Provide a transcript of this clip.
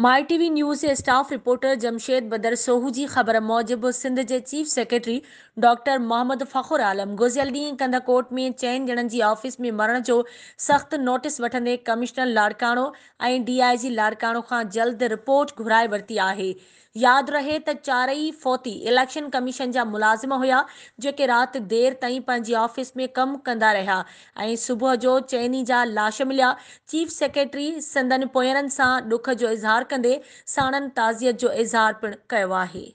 माई T V news जे staff reporter Jamshed Badar Soho जी ख़बर मूजिब सिंध जे chief secretary doctor Mohammad Fakhar Alam गुज़ियल ॾींहुं कंदकोट में चइनि ॼणनि जी ऑफिस में मरण जो सख़्तु नोटिस वठंदे कमिश्नर लाड़काणो ऐं जी लाड़काणो खां जल्द रिपोर्ट घुराए वरिती आहे यादि रहे त चारई फौती इलेक्शन कमीशन जा मुलाज़िम हुया जेके राति देरि ताईं पंहिंजी ऑफिस में कमु कंदा रहिया ऐं सुबुह जो चइनी जा लाश मिलिया चीफ सेक्रेटरी संदन पोयरनि सां ॾुख जो इज़हार कंदे साणनि ताज़ियत जो इज़हार पिणु कयो आहे